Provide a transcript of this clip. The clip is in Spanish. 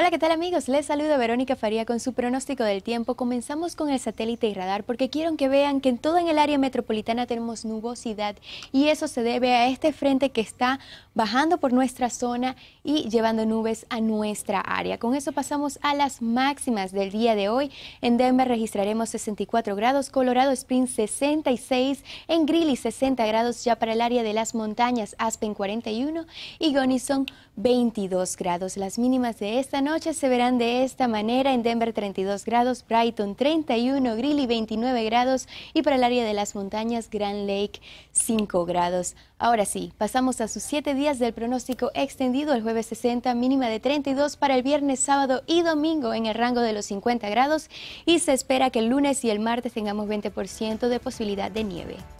Hola, ¿qué tal amigos? Les saluda Verónica Faría con su pronóstico del tiempo. Comenzamos con el satélite y radar porque quiero que vean que en todo en el área metropolitana tenemos nubosidad y eso se debe a este frente que está bajando por nuestra zona y llevando nubes a nuestra área. Con eso pasamos a las máximas del día de hoy. En Denver registraremos 64 grados, Colorado Springs 66, en Greeley 60 grados ya para el área de las montañas, Aspen 41 y Gunnison 22 grados. Las mínimas de esta noche noches se verán de esta manera en Denver 32 grados, Brighton 31, Greeley 29 grados y para el área de las montañas Grand Lake 5 grados. Ahora sí, pasamos a sus 7 días del pronóstico extendido el jueves 60, mínima de 32 para el viernes, sábado y domingo en el rango de los 50 grados y se espera que el lunes y el martes tengamos 20% de posibilidad de nieve.